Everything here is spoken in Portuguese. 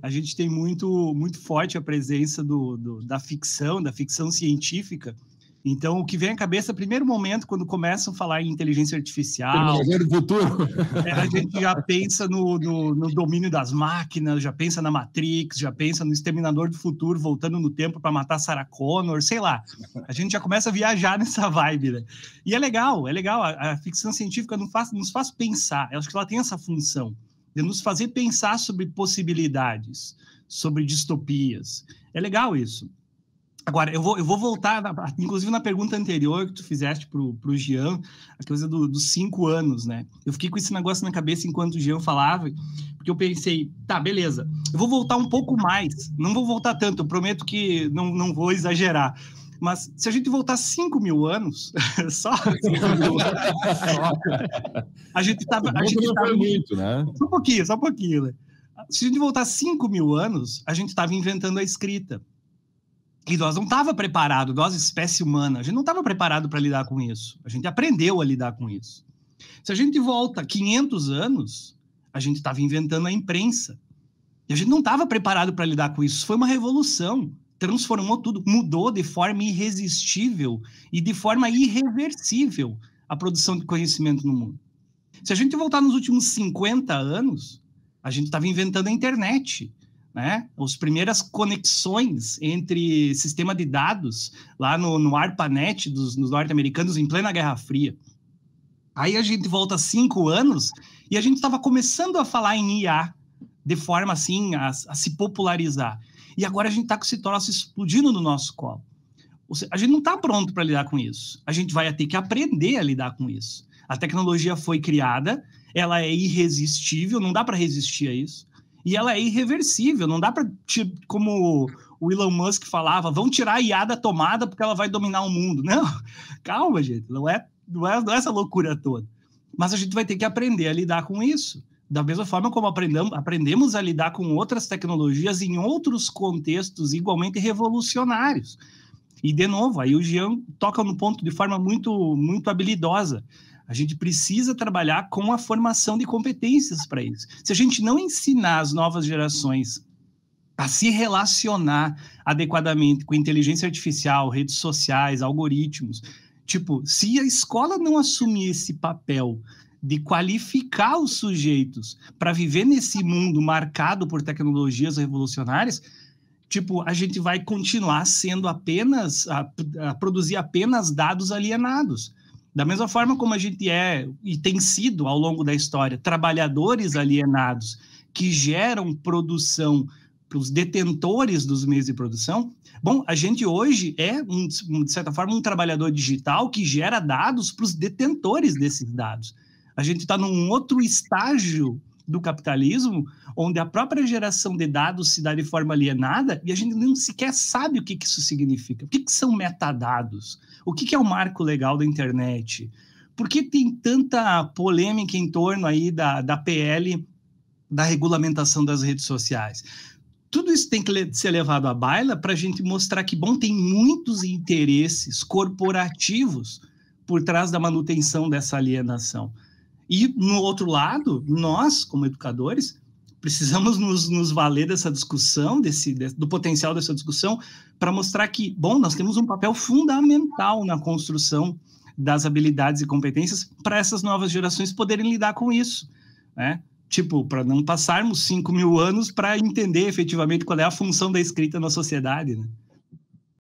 a gente tem muito, muito forte a presença do, do, da ficção, da ficção científica. Então, o que vem à cabeça, primeiro momento, quando começam a falar em inteligência artificial. Do futuro. É, a gente já pensa no, no, no, domínio das máquinas, já pensa na Matrix, já pensa no Exterminador do Futuro voltando no tempo para matar Sarah Connor, sei lá. A gente já começa a viajar nessa vibe, né? E é legal, é legal. A, a ficção científica nos faz, nos faz pensar, eu acho que ela tem essa função de nos fazer pensar sobre possibilidades, sobre distopias. É legal isso. Agora, eu vou, eu vou voltar, inclusive na pergunta anterior que tu fizeste para o Jean, a coisa do, dos cinco anos, né? Eu fiquei com esse negócio na cabeça enquanto o Jean falava, porque eu pensei, tá, beleza, eu vou voltar um pouco mais, não vou voltar tanto, eu prometo que não, não vou exagerar, mas se a gente voltar 5 mil anos, só. Mil anos, a gente estava. A gente não foi muito, né? Só um pouquinho, só um pouquinho. Né? Se a gente voltar 5 mil anos, a gente estava inventando a escrita. E nós não estava preparado, nós, espécie humana, a gente não estava preparado para lidar com isso. A gente aprendeu a lidar com isso. Se a gente volta 500 anos, a gente estava inventando a imprensa. E a gente não estava preparado para lidar com isso. Foi uma revolução transformou tudo, mudou de forma irresistível e de forma irreversível a produção de conhecimento no mundo. Se a gente voltar nos últimos 50 anos, a gente estava inventando a internet, né? As primeiras conexões entre sistema de dados lá no, no ARPANET dos, dos norte-americanos em plena Guerra Fria. Aí a gente volta cinco anos e a gente estava começando a falar em IA de forma assim a, a se popularizar. E agora a gente está com esse troço explodindo no nosso colo. Seja, a gente não está pronto para lidar com isso. A gente vai ter que aprender a lidar com isso. A tecnologia foi criada, ela é irresistível, não dá para resistir a isso. E ela é irreversível, não dá para, tipo, como o Elon Musk falava, vão tirar a IA da tomada porque ela vai dominar o mundo. Não, calma, gente, não é, não é, não é essa loucura toda. Mas a gente vai ter que aprender a lidar com isso da mesma forma como aprendemos a lidar com outras tecnologias em outros contextos igualmente revolucionários. E, de novo, aí o Jean toca no ponto de forma muito, muito habilidosa. A gente precisa trabalhar com a formação de competências para isso. Se a gente não ensinar as novas gerações a se relacionar adequadamente com inteligência artificial, redes sociais, algoritmos, tipo, se a escola não assumir esse papel de qualificar os sujeitos para viver nesse mundo marcado por tecnologias revolucionárias, tipo, a gente vai continuar sendo apenas a, a produzir apenas dados alienados. Da mesma forma como a gente é e tem sido ao longo da história trabalhadores alienados que geram produção para os detentores dos meios de produção. Bom, a gente hoje é, um, de certa forma, um trabalhador digital que gera dados para os detentores desses dados. A gente está num outro estágio do capitalismo, onde a própria geração de dados se dá de forma alienada e a gente nem sequer sabe o que, que isso significa. O que, que são metadados? O que, que é o marco legal da internet? Por que tem tanta polêmica em torno aí da, da PL, da regulamentação das redes sociais? Tudo isso tem que ser levado à baila para a gente mostrar que, bom, tem muitos interesses corporativos por trás da manutenção dessa alienação. E, no outro lado, nós, como educadores, precisamos nos, nos valer dessa discussão, desse, do potencial dessa discussão, para mostrar que, bom, nós temos um papel fundamental na construção das habilidades e competências para essas novas gerações poderem lidar com isso, né? Tipo, para não passarmos 5 mil anos para entender efetivamente qual é a função da escrita na sociedade, né?